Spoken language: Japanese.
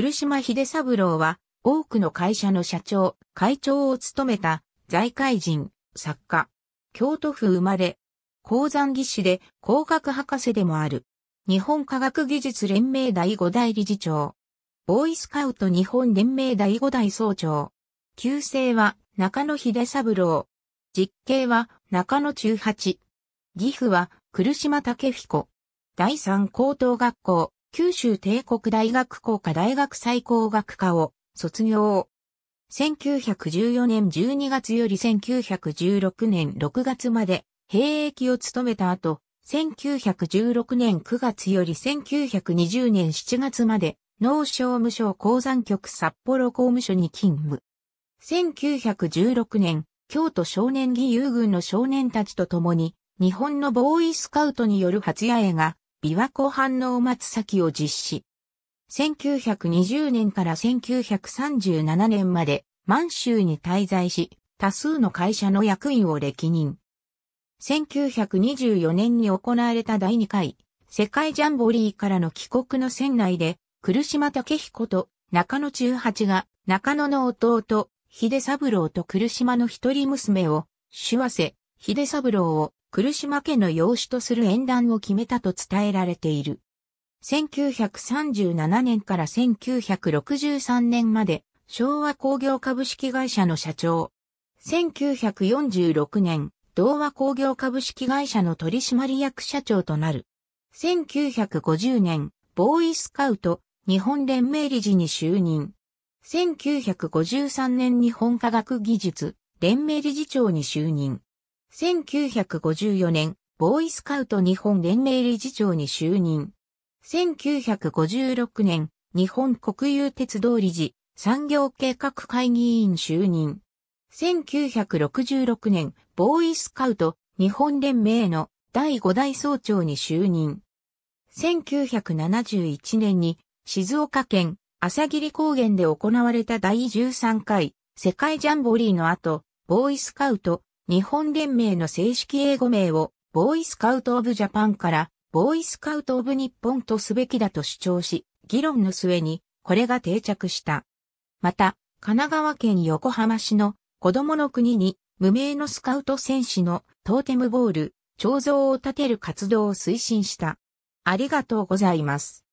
来島秀三郎は、多くの会社の社長、会長を務めた、財界人、作家。京都府生まれ、鉱山技師で工学博士でもある。日本科学技術連盟第5代理事長。ボーイスカウト日本連盟第5代総長。旧姓は中野秀三郎。実刑は中野中八。岐阜は来島武彦。第三高等学校九州帝国大学工科大学最高学科を卒業。1914年12月より1916年6月まで兵役を務めた後、1916年9月より1920年7月まで農商務省鉱山局札幌公務所に勤務。1916年、京都少年義勇軍の少年たちと共に、日本のボーイスカウトによる初夜営が琵琶湖反応松崎を実施。1920年から1937年まで満州に滞在し、多数の会社の役員を歴任。1924年に行われた第2回世界ジャンボリーからの帰国の船内で、苦島武彦と中野中八が中野の弟、秀三郎と苦島の一人娘を、手話せ、秀三郎を来島家の養子とする縁談を決めたと伝えられている。1937年から1963年まで昭和工業株式会社の社長。1946年、同和工業株式会社の取締役社長となる。1950年、ボーイスカウト、日本連盟理事に就任。1953年日本科学技術、連盟理事長に就任。1954年、ボーイスカウト日本連盟理事長に就任。1956年、日本国有鉄道理事、産業計画会議員就任。1966年、ボーイスカウト日本連盟の第5代総長に就任。1971年に静岡県朝霧高原で行われた第13回世界ジャンボリーの後、ボーイスカウト日本連盟の正式英語名をボーイスカウト・オブ・ジャパンからボーイスカウト・オブ・日本とすべきだと主張し、議論の末にこれが定着した。また、神奈川県横浜市の子供の国に無名のスカウト戦士のトーテムボール、彫像を建てる活動を推進した。ありがとうございます。